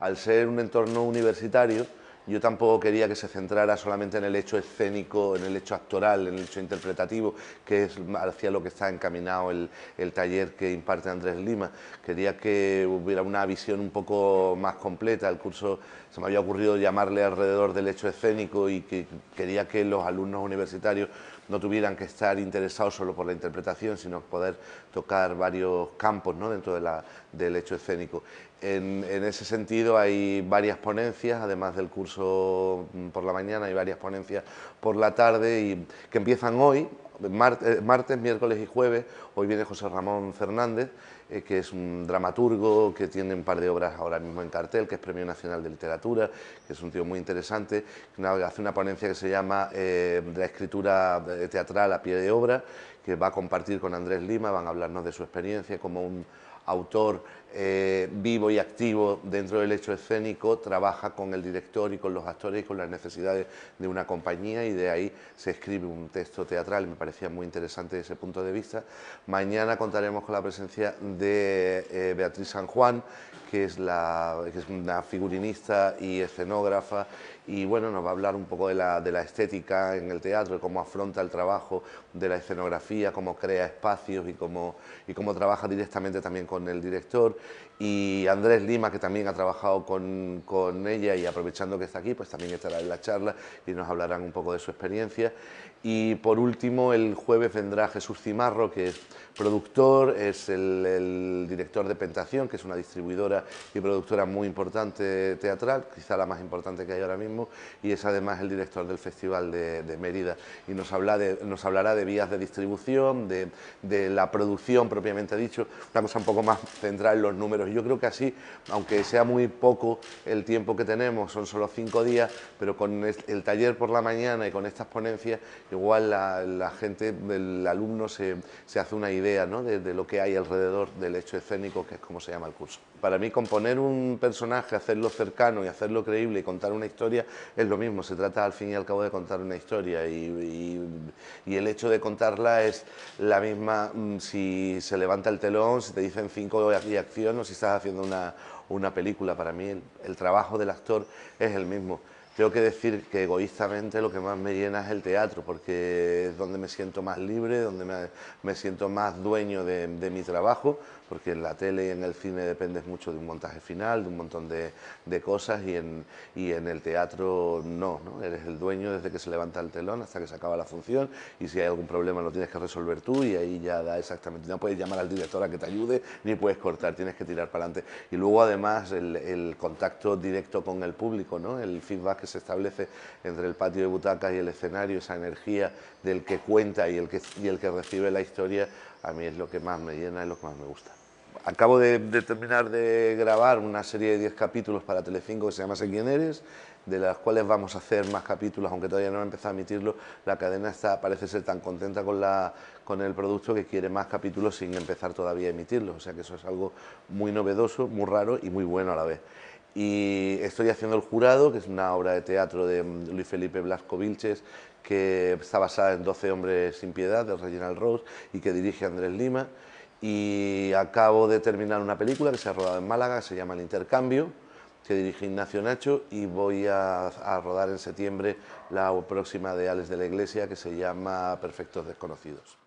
al ser un entorno universitario, yo tampoco quería que se centrara solamente en el hecho escénico, en el hecho actoral, en el hecho interpretativo, que es hacia lo que está encaminado el, el, taller que imparte Andrés Lima. Quería que hubiera una visión un poco más completa. El curso se me había ocurrido llamarle alrededor del hecho escénico y que quería que los alumnos universitarios no tuvieran que estar interesados solo por la interpretación, sino poder tocar varios campos ¿no? dentro de del hecho escénico. En, ese sentido hay varias ponencias, además del curso mm, por la mañana, hay varias ponencias por la tarde y que empiezan hoy eh, martes, miércoles y jueves. Hoy viene José Ramón Fernández, eh, que es un dramaturgo que tiene un par de obras ahora mismo en cartel, que es Premio Nacional de Literatura, que es un tío muy interesante, que hace una ponencia que se llama eh, La escritura teatral a pie de obra, que va a compartir con Andrés Lima, van a hablarnos de su experiencia como un autor eh, vivo y activo dentro del hecho escénico, trabaja con el director y con los actores y con las necesidades de una compañía y de ahí se escribe un texto teatral, me parecía muy interesante ese punto de vista. Mañana contaremos con la presencia de eh, Beatriz San Juan, que es, la, una figurinista y escenógrafa y bueno, nos va a hablar un poco de la, estética en el teatro, cómo afronta el trabajo de la escenografía, cómo crea espacios y y cómo trabaja directamente también con el director y Andrés Lima, que también ha trabajado con, ella y aprovechando que está aquí, pues también estará en la charla y nos hablarán un poco de su experiencia. Y por último, el jueves vendrá Jesús Cimarro, que es productor, es el, director de Pentación, que es una distribuidora y productora muy importante teatral, quizá la más importante que hay ahora mismo, y es además el director del Festival de, Mérida. Y nos, habla nos hablará de vías de distribución, de, la producción propiamente dicho, una cosa un poco más central en lo números. Yo creo que así, aunque sea muy poco el tiempo que tenemos, son solo cinco días, pero con el taller por la mañana y con estas ponencias, igual la, gente, el alumno se, se, hace una idea ¿no? de, lo que hay alrededor del hecho escénico, que es como se llama el curso. Para mí, componer un personaje, hacerlo cercano y hacerlo creíble y contar una historia es lo mismo. Se trata al fin y al cabo de contar una historia y, y, y el hecho de contarla es la misma mm, si se levanta el telón, si te dicen cinco aquí no si estás haciendo una, película. Para mí el, trabajo del actor es el mismo. Tengo que decir que egoístamente lo que más me llena es el teatro, porque es donde me siento más libre, donde me, siento más dueño de, mi trabajo, porque en la tele y en el cine dependes mucho de un montaje final, de un montón de, cosas, y en, el teatro no, no, eres el dueño desde que se levanta el telón hasta que se acaba la función, y si hay algún problema lo tienes que resolver tú, y ahí ya da exactamente, no puedes llamar al director a que te ayude, ni puedes cortar, tienes que tirar para adelante. Y luego además el, contacto directo con el público, ¿no? el feedback que se se establece entre el patio de butacas y el escenario, esa energía del que cuenta y el que, el que recibe la historia, a mí es lo que más me llena y lo que más me gusta. Acabo de, terminar de grabar una serie de 10 capítulos para Telecinco que se llama Sé quién eres, de las cuales vamos a hacer más capítulos, aunque todavía no he empezado a emitirlo. La cadena parece ser tan contenta con, la, con el producto que quiere más capítulos sin empezar todavía a emitirlos. O sea que eso es algo muy novedoso, muy raro y muy bueno a la vez y estoy haciendo El Jurado, que es una obra de teatro de mm, Luis Felipe Blasco Vilches, que está basada en 12 hombres sin piedad, de Reginald Rose, y que dirige Andrés Lima. Y acabo de terminar una película que se ha rodado en Málaga, que se llama El Intercambio, que dirige Ignacio Nacho, y voy a, rodar en septiembre la próxima de Ales de la Iglesia, que se llama Perfectos Desconocidos.